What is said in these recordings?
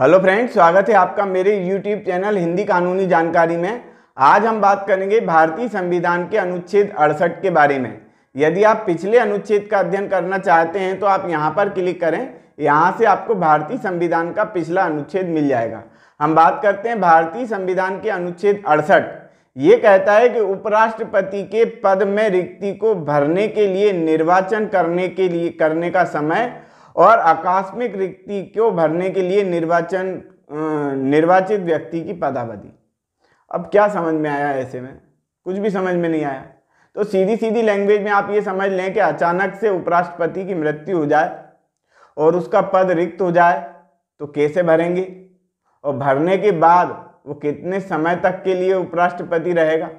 hello friends स्वागत है आपका मेरे यूट्यूब चैनल हिंदी कानूनी जानकारी में आज हम बात करेंगे भारतीय संविधान के अनुच्छेद अड़सठ के बारे में यदि आप पिछले अनुच्छेद का अध्ययन करना चाहते हैं तो आप यहां पर क्लिक करें यहां से आपको भारतीय संविधान का पिछला अनुच्छेद मिल जाएगा हम बात करते हैं भारतीय संविधान के अनुच्छेद अड़सठ ये कहता है कि उपराष्ट्रपति के पद में रिक्ति को भरने के लिए निर्वाचन करने के लिए करने का समय और आकस्मिक रिक्ति को भरने के लिए निर्वाचन निर्वाचित व्यक्ति की पदावधि अब क्या समझ में आया ऐसे में कुछ भी समझ में नहीं आया तो सीधी सीधी लैंग्वेज में आप ये समझ लें कि अचानक से उपराष्ट्रपति की मृत्यु हो जाए और उसका पद रिक्त हो जाए तो कैसे भरेंगे और भरने के बाद वो कितने समय तक के लिए उपराष्ट्रपति रहेगा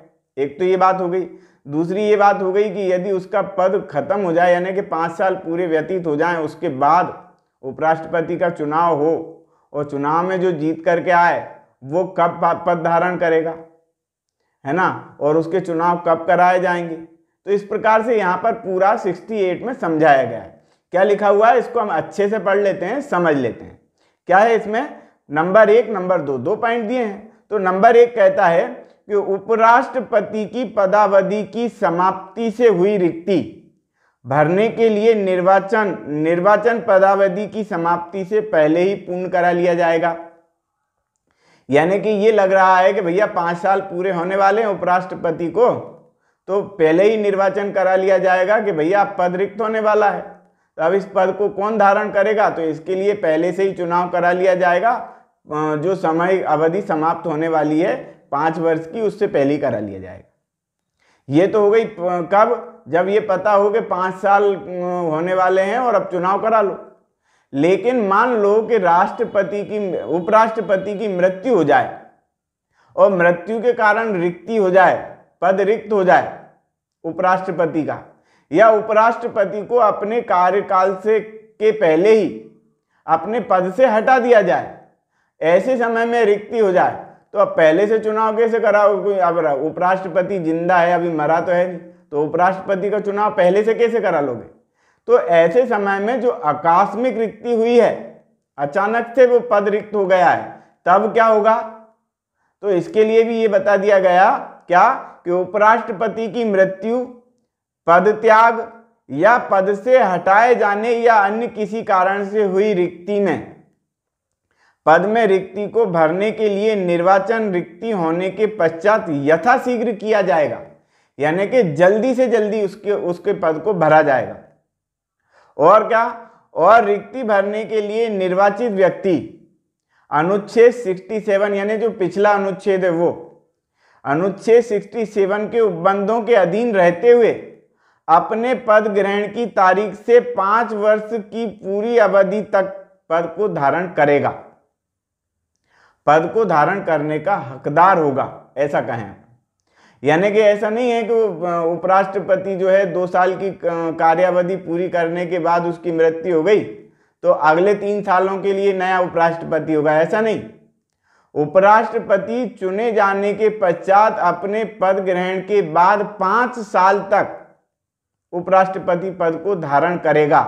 एक तो ये बात हो गई दूसरी ये बात हो गई कि यदि उसका पद खत्म हो जाए यानी कि पाँच साल पूरे व्यतीत हो जाए उसके बाद उपराष्ट्रपति का चुनाव हो और चुनाव में जो जीत करके आए वो कब पद धारण करेगा है ना और उसके चुनाव कब कराए जाएंगे तो इस प्रकार से यहाँ पर पूरा 68 में समझाया गया है क्या लिखा हुआ है इसको हम अच्छे से पढ़ लेते हैं समझ लेते हैं क्या है इसमें नंबर एक नंबर दो दो पॉइंट दिए हैं तो नंबर एक कहता है कि उपराष्ट्रपति की पदावधि की समाप्ति से हुई रिक्ति भरने के लिए निर्वाचन निर्वाचन पदावधि की समाप्ति से पहले ही पूर्ण करा लिया जाएगा यानी कि ये लग रहा है कि भैया पाँच साल पूरे होने वाले हैं उपराष्ट्रपति को तो पहले ही निर्वाचन करा लिया जाएगा कि भैया आप पद रिक्त होने वाला है तो अब इस पद को कौन धारण करेगा तो इसके लिए पहले से ही चुनाव करा लिया जाएगा जो समय अवधि समाप्त होने वाली है पाँच वर्ष की उससे पहले करा लिया जाएगा ये तो हो गई कब जब ये पता हो कि पाँच साल अं, होने वाले हैं और अब चुनाव करा लो लेकिन मान लो कि राष्ट्रपति की उपराष्ट्रपति की मृत्यु हो जाए और मृत्यु के कारण रिक्ति हो जाए पद रिक्त हो जाए उपराष्ट्रपति का या उपराष्ट्रपति को अपने कार्यकाल से के पहले ही अपने पद से हटा दिया जाए ऐसे समय में रिक्ति हो जाए तो अब पहले से चुनाव कैसे करा अब उपराष्ट्रपति जिंदा है अभी मरा तो है नहीं तो उपराष्ट्रपति का चुनाव पहले से कैसे करा लोगे तो ऐसे समय में जो आकस्मिक रिक्ति हुई है अचानक से वो पद रिक्त हो गया है तब क्या होगा तो इसके लिए भी ये बता दिया गया क्या कि उपराष्ट्रपति की मृत्यु पद त्याग या पद से हटाए जाने या अन्य किसी कारण से हुई रिक्ति में पद में रिक्ति को भरने के लिए निर्वाचन रिक्ति होने के पश्चात यथाशीघ्र किया जाएगा यानी कि जल्दी से जल्दी उसके उसके पद को भरा जाएगा और क्या और रिक्ति भरने के लिए निर्वाचित व्यक्ति अनुच्छेद 67 यानी जो पिछला अनुच्छेद है वो अनुच्छेद 67 के उपबंधों के अधीन रहते हुए अपने पद ग्रहण की तारीख से पाँच वर्ष की पूरी अवधि तक पद को धारण करेगा पद को धारण करने का हकदार होगा ऐसा कहें यानी कि ऐसा नहीं है कि उपराष्ट्रपति जो है दो साल की कार्यावधि पूरी करने के बाद उसकी मृत्यु हो गई तो अगले तीन सालों के लिए नया उपराष्ट्रपति होगा ऐसा नहीं उपराष्ट्रपति चुने जाने के पश्चात अपने पद ग्रहण के बाद पांच साल तक उपराष्ट्रपति पद को धारण करेगा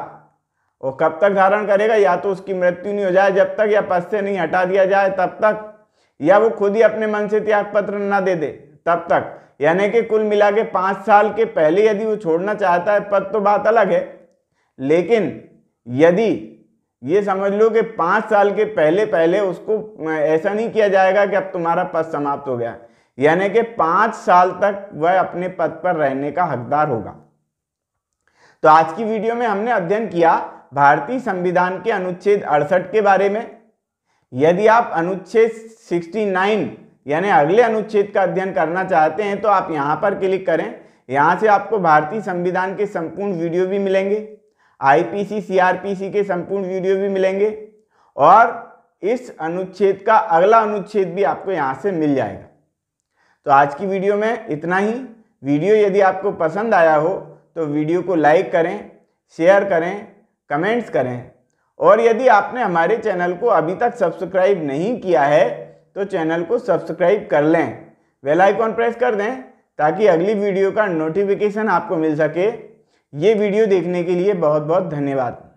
और कब तक धारण करेगा या तो उसकी मृत्यु नहीं हो जाए जब तक या पद से नहीं हटा दिया जाए तब तक या वो खुद ही अपने मन से त्याग पत्र न दे दे तब तक यानी कि कुल मिला के पाँच साल के पहले यदि वो छोड़ना चाहता है पद तो बात अलग है लेकिन यदि ये समझ लो कि पाँच साल के पहले पहले उसको ऐसा नहीं किया जाएगा कि अब तुम्हारा पद समाप्त हो गया यानी कि पाँच साल तक वह अपने पद पर रहने का हकदार होगा तो आज की वीडियो में हमने अध्ययन किया भारतीय संविधान के अनुच्छेद अड़सठ के बारे में यदि आप अनुच्छेद 69 यानी अगले अनुच्छेद का अध्ययन करना चाहते हैं तो आप यहाँ पर क्लिक करें यहाँ से आपको भारतीय संविधान के संपूर्ण वीडियो भी मिलेंगे आईपीसी सीआरपीसी के संपूर्ण वीडियो भी मिलेंगे और इस अनुच्छेद का अगला अनुच्छेद भी आपको यहाँ से मिल जाएगा तो आज की वीडियो में इतना ही वीडियो यदि आपको पसंद आया हो तो वीडियो को लाइक करें शेयर करें कमेंट्स करें और यदि आपने हमारे चैनल को अभी तक सब्सक्राइब नहीं किया है तो चैनल को सब्सक्राइब कर लें वेल आइकॉन प्रेस कर दें ताकि अगली वीडियो का नोटिफिकेशन आपको मिल सके ये वीडियो देखने के लिए बहुत बहुत धन्यवाद